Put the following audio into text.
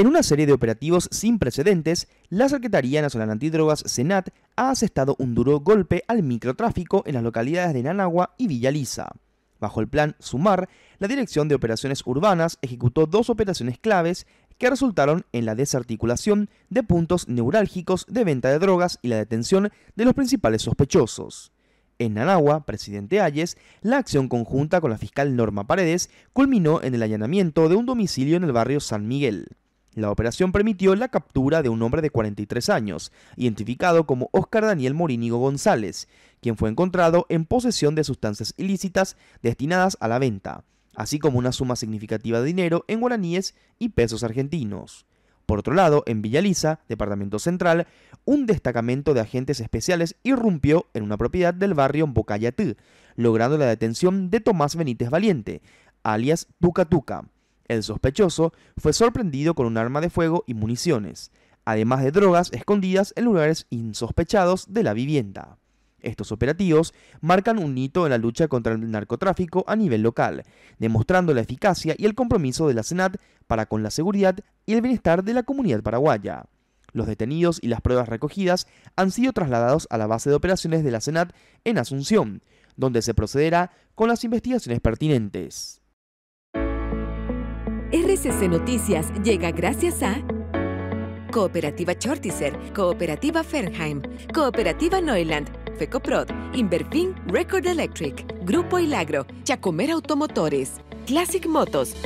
En una serie de operativos sin precedentes, la Secretaría Nacional Antidrogas, SENAT, ha asestado un duro golpe al microtráfico en las localidades de Nanagua y Villaliza. Bajo el plan Sumar, la Dirección de Operaciones Urbanas ejecutó dos operaciones claves que resultaron en la desarticulación de puntos neurálgicos de venta de drogas y la detención de los principales sospechosos. En Nanagua, presidente Ayes, la acción conjunta con la fiscal Norma Paredes culminó en el allanamiento de un domicilio en el barrio San Miguel. La operación permitió la captura de un hombre de 43 años, identificado como Oscar Daniel Morínigo González, quien fue encontrado en posesión de sustancias ilícitas destinadas a la venta, así como una suma significativa de dinero en guaraníes y pesos argentinos. Por otro lado, en Villaliza, departamento central, un destacamento de agentes especiales irrumpió en una propiedad del barrio Bocayatú, logrando la detención de Tomás Benítez Valiente, alias Tuca Tuca el sospechoso fue sorprendido con un arma de fuego y municiones, además de drogas escondidas en lugares insospechados de la vivienda. Estos operativos marcan un hito en la lucha contra el narcotráfico a nivel local, demostrando la eficacia y el compromiso de la Senat para con la seguridad y el bienestar de la comunidad paraguaya. Los detenidos y las pruebas recogidas han sido trasladados a la base de operaciones de la Senat en Asunción, donde se procederá con las investigaciones pertinentes. RCC Noticias llega gracias a Cooperativa Chortizer, Cooperativa Fernheim, Cooperativa Neuland, FECOPROD, Inverfin Record Electric, Grupo Ilagro, Chacomer Automotores, Classic Motos,